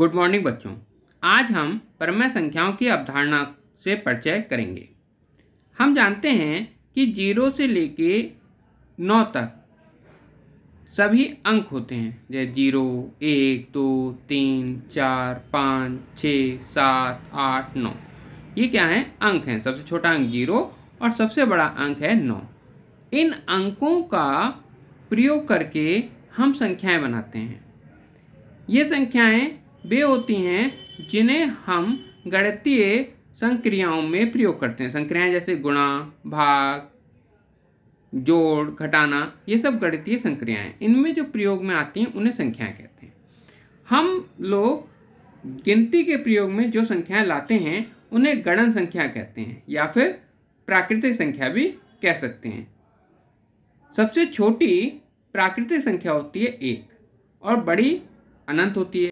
good morning बच्चों आज हम परमय संख्याओं की अवधारणा से परिचय करेंगे हम जानते हैं कि जीरो से लेके नौ तक सभी अंक होते हैं जैसे जीरो एक दो तीन चार पाँच छ सात आठ नौ ये क्या है अंक हैं सबसे छोटा अंक जीरो और सबसे बड़ा अंक है नौ इन अंकों का प्रयोग करके हम संख्याएं बनाते हैं ये संख्याएं वे होती हैं जिन्हें हम गणितीय संक्रियाओं में प्रयोग करते हैं संक्रियाएं जैसे गुणा भाग जोड़ घटाना ये सब गणितीय संक्रियाएं इनमें जो प्रयोग में आती हैं उन्हें संख्याएं कहते हैं हम लोग गिनती के प्रयोग में जो संख्याएं लाते हैं उन्हें गणन संख्या कहते हैं या फिर प्राकृतिक संख्या भी कह सकते हैं सबसे छोटी प्राकृतिक संख्या होती है एक और बड़ी अनंत होती है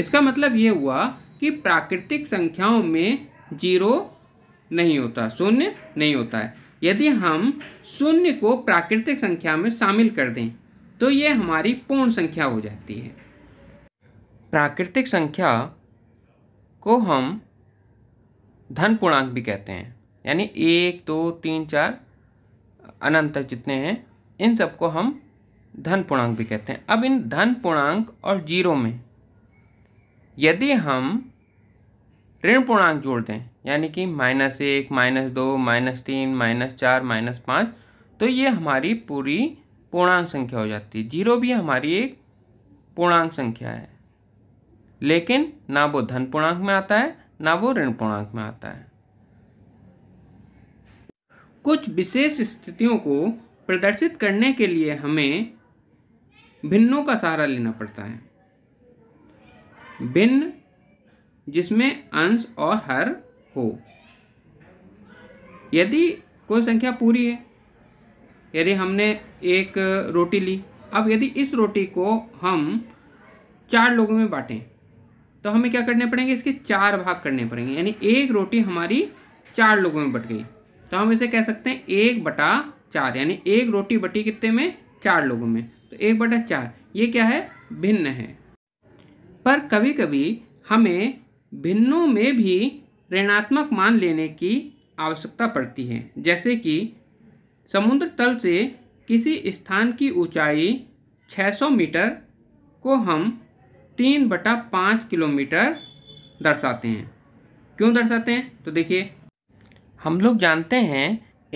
इसका मतलब ये हुआ कि प्राकृतिक संख्याओं में जीरो नहीं होता शून्य नहीं होता है यदि हम शून्य को प्राकृतिक संख्या में शामिल कर दें तो ये हमारी पूर्ण संख्या हो जाती है प्राकृतिक संख्या को हम धन पूर्णांक भी कहते हैं यानी एक दो तो, तीन चार अनंत जितने हैं इन सबको हम धन पूर्णांक भी कहते हैं अब इन धन पूर्णांक और जीरो में यदि हम ऋण पूर्णांक जोड़ दें यानी कि माइनस एक माइनस दो माइनस तीन माइनस चार माइनस पाँच तो ये हमारी पूरी पूर्णांक संख्या हो जाती है जीरो भी हमारी एक पूर्णांक संख्या है लेकिन ना वो धन पूर्णांक में आता है ना वो ऋण पूर्णांक में आता है कुछ विशेष स्थितियों को प्रदर्शित करने के लिए हमें भिन्नों का सहारा लेना पड़ता है भिन्न जिसमें अंश और हर हो यदि कोई संख्या पूरी है यदि हमने एक रोटी ली अब यदि इस रोटी को हम चार लोगों में बांटें तो हमें क्या करने पड़ेंगे इसके चार भाग करने पड़ेंगे यानी एक रोटी हमारी चार लोगों में बट गई तो हम इसे कह सकते हैं एक बटा चार यानी एक रोटी बटी कितने में चार लोगों में तो एक बटा चार ये क्या है भिन्न है पर कभी कभी हमें भिन्नों में भी ऋणात्मक मान लेने की आवश्यकता पड़ती है जैसे कि समुद्र तल से किसी स्थान की ऊंचाई 600 मीटर को हम तीन बटा पाँच किलोमीटर दर्शाते हैं क्यों दर्शाते हैं तो देखिए हम लोग जानते हैं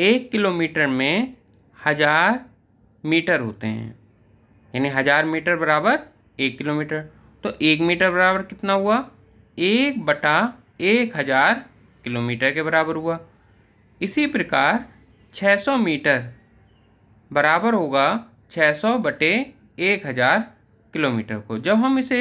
एक किलोमीटर में हज़ार मीटर होते हैं यानी हज़ार मीटर बराबर एक किलोमीटर तो एक मीटर बराबर कितना हुआ एक बटा एक हज़ार किलोमीटर के बराबर हुआ इसी प्रकार 600 मीटर बराबर होगा 600 बटे एक हज़ार किलोमीटर को जब हम इसे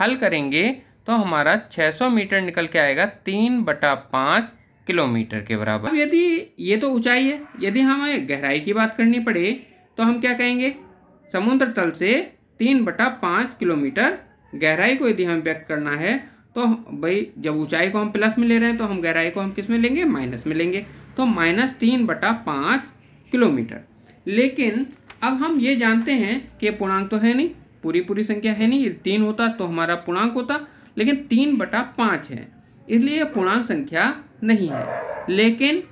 हल करेंगे तो हमारा 600 मीटर निकल के आएगा तीन बटा पाँच किलोमीटर के बराबर अब यदि ये तो ऊंचाई है यदि हमें गहराई की बात करनी पड़े तो हम क्या कहेंगे समुद्र तल से तीन बटा पाँच किलोमीटर गहराई को यदि हमें व्यक्त करना है तो भाई जब ऊंचाई को हम प्लस में ले रहे हैं तो हम गहराई को हम किस में लेंगे माइनस में लेंगे तो माइनस तीन बटा पाँच किलोमीटर लेकिन अब हम ये जानते हैं कि पूर्णांक तो है नहीं पूरी पूरी संख्या है नहीं ये तीन होता तो हमारा पूर्णांक होता लेकिन तीन बटा पाँच है इसलिए यह पूर्णांक संख्या नहीं है लेकिन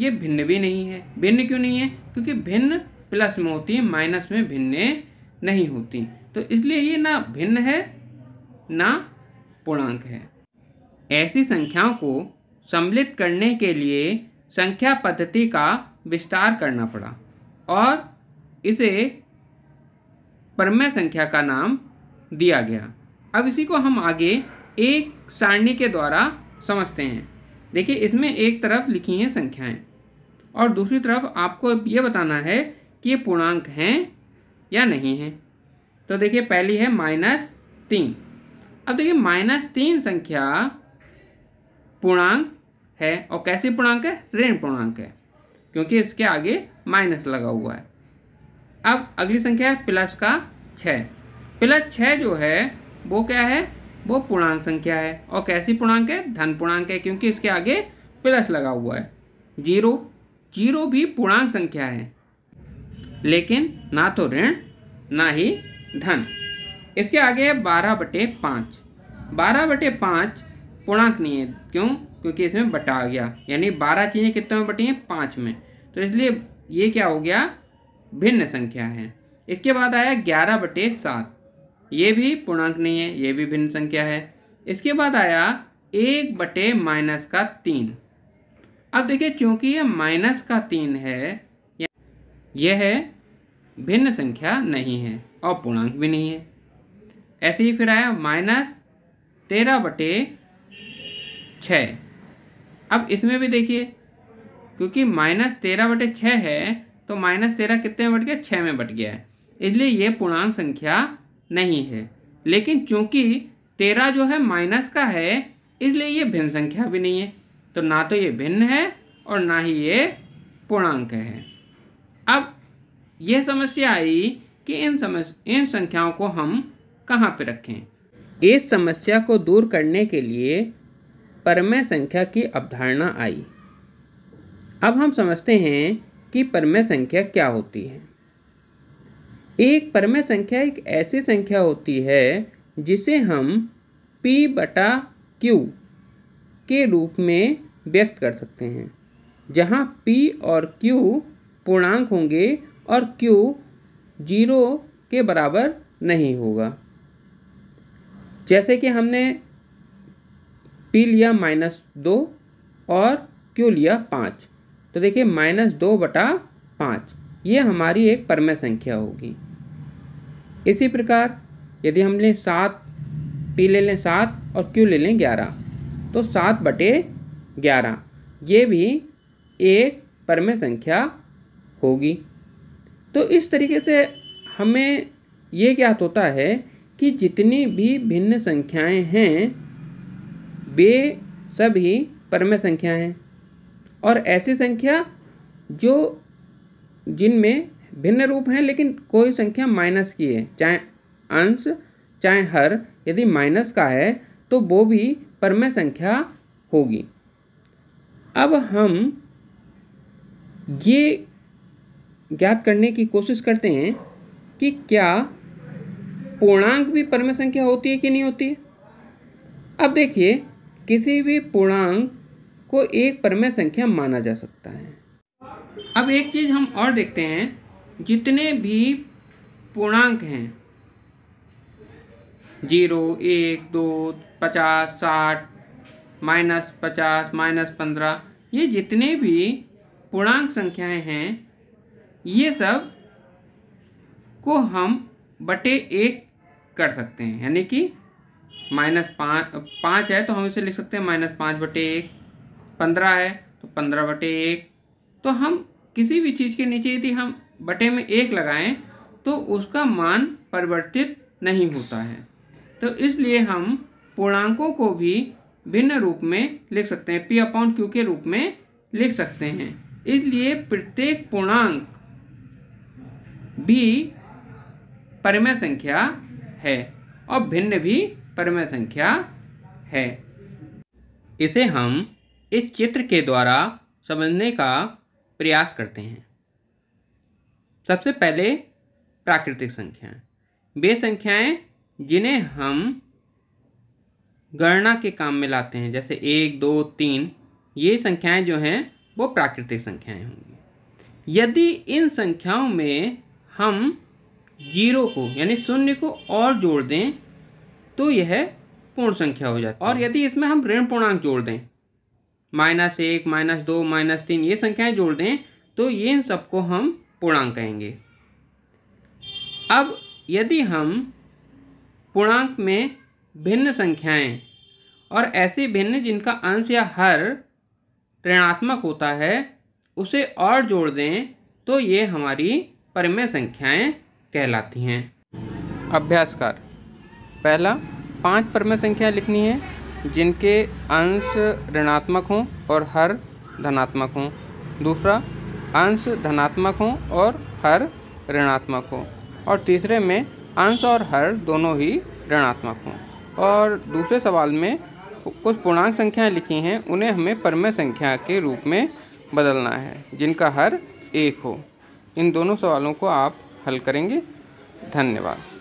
ये भिन्न भी नहीं है भिन्न क्यों नहीं है क्योंकि भिन्न प्लस में होती है माइनस में भिन्न नहीं होती तो इसलिए ये ना भिन्न है ना पूर्णांक है ऐसी संख्याओं को सम्मिलित करने के लिए संख्या पद्धति का विस्तार करना पड़ा और इसे परमय संख्या का नाम दिया गया अब इसी को हम आगे एक सारणी के द्वारा समझते हैं देखिए इसमें एक तरफ लिखी हैं संख्याएं और दूसरी तरफ आपको ये बताना है कि ये पूर्णांक हैं या नहीं हैं तो देखिए पहली है माइनस तीन अब देखिए माइनस तीन संख्या पूर्णांक है और कैसी पूर्णांक है ऋण पूर्णांक है क्योंकि इसके आगे माइनस लगा हुआ है अब अगली संख्या है प्लस का छः प्लस छः जो है वो क्या है वो पूर्णांक संख्या है और कैसी पूर्णांक है धन पूर्णांक है क्योंकि इसके आगे प्लस लगा हुआ है जीरो जीरो भी पूर्णांक संख्या है लेकिन ना तो ऋण ना ही धन इसके आगे है बारह बटे पाँच बारह बटे पाँच पूर्णांक नहीं है क्यों क्योंकि इसमें बटा आ गया यानी बारह चीज़ें कितने में बटी हैं पाँच में तो इसलिए ये क्या हो गया भिन्न संख्या है इसके बाद आया ग्यारह बटे सात ये भी पूर्णांक नहीं है ये भी भिन्न संख्या है इसके बाद आया एक बटे माइनस का तीन अब देखिए चूँकि ये माइनस का तीन है यह है भिन्न संख्या नहीं है और पूर्णांक भी नहीं है ऐसे ही फिर आया माइनस तेरह बटे छः अब इसमें भी देखिए क्योंकि माइनस तेरह बटे छः है तो माइनस तेरह कितने में बट गया छः में बट गया है इसलिए ये पूर्णांक संख्या नहीं है लेकिन चूंकि तेरह जो है माइनस का है इसलिए ये भिन्न संख्या भी नहीं है तो ना तो ये भिन्न है और ना ही ये पूर्णांक है अब यह समस्या आई कि इन समस् इन संख्याओं को हम कहाँ पर रखें इस समस्या को दूर करने के लिए परमय संख्या की अवधारणा आई अब हम समझते हैं कि परमय संख्या क्या होती है एक परमय संख्या एक ऐसी संख्या होती है जिसे हम p बटा q के रूप में व्यक्त कर सकते हैं जहाँ p और q पूर्णांक होंगे और q जीरो के बराबर नहीं होगा जैसे कि हमने पी लिया माइनस दो और क्यू लिया पाँच तो देखिए माइनस दो बटा पाँच ये हमारी एक परमय संख्या होगी इसी प्रकार यदि हम लें सात पी ले लें सात और क्यू ले लें ग्यारह तो सात बटे ग्यारह ये भी एक परमय संख्या होगी तो इस तरीके से हमें ये ज्ञात होता है कि जितनी भी भिन्न संख्याएं हैं वे सभी परमय संख्या हैं और ऐसी संख्या जो जिनमें भिन्न रूप हैं लेकिन कोई संख्या माइनस की है चाहे अंश चाहे हर यदि माइनस का है तो वो भी परमय संख्या होगी अब हम ये ज्ञात करने की कोशिश करते हैं कि क्या पूर्णांक भी परम संख्या होती है कि नहीं होती है अब देखिए किसी भी पूर्णांक को एक परम संख्या माना जा सकता है अब एक चीज़ हम और देखते हैं जितने भी पूर्णांक हैं जीरो एक दो पचास साठ माइनस पचास माइनस पंद्रह ये जितने भी पूर्णांक संख्याएं हैं ये सब को हम बटे एक कर सकते हैं यानी कि माइनस पाँच पाँच है तो हम इसे लिख सकते हैं माइनस पाँच बटे एक पंद्रह है तो पंद्रह बटे एक तो हम किसी भी चीज़ के नीचे यदि हम बटे में एक लगाएं तो उसका मान परिवर्तित नहीं होता है तो इसलिए हम पूर्णांकों को भी भिन्न रूप में लिख सकते हैं पी अपॉन क्यू के रूप में लिख सकते हैं इसलिए प्रत्येक पूर्णांक भी परिमेय संख्या है और भिन्न भी परिमेय संख्या है इसे हम इस चित्र के द्वारा समझने का प्रयास करते हैं सबसे पहले प्राकृतिक संख्याएं वे संख्याएं जिन्हें हम गणना के काम में लाते हैं जैसे एक दो तीन ये संख्याएं जो हैं वो प्राकृतिक संख्याएं होंगी यदि इन संख्याओं में हम जीरो को यानी शून्य को और जोड़ दें तो यह पूर्ण संख्या हो जाती है और यदि इसमें हम ऋण पूर्णांक जोड़ दें माइनस एक माइनस दो माइनस तीन ये संख्याएं जोड़ दें तो ये इन सबको हम पूर्णांक कहेंगे अब यदि हम पूर्णांक में भिन्न संख्याएं और ऐसे भिन्न जिनका अंश या हर ऋणात्मक होता है उसे और जोड़ दें तो ये हमारी परिमेय संख्याएं कहलाती हैं अभ्यासकार पहला पांच परिमेय संख्याएं लिखनी है जिनके अंश ऋणात्मक हों और हर धनात्मक हों दूसरा अंश धनात्मक हों और हर ऋणात्मक हों और तीसरे में अंश और हर दोनों ही ऋणात्मक हों और दूसरे सवाल में कुछ पूर्णांक संख्याएं लिखी हैं उन्हें हमें परमय संख्या के रूप में बदलना है जिनका हर एक हो इन दोनों सवालों को आप हल करेंगे धन्यवाद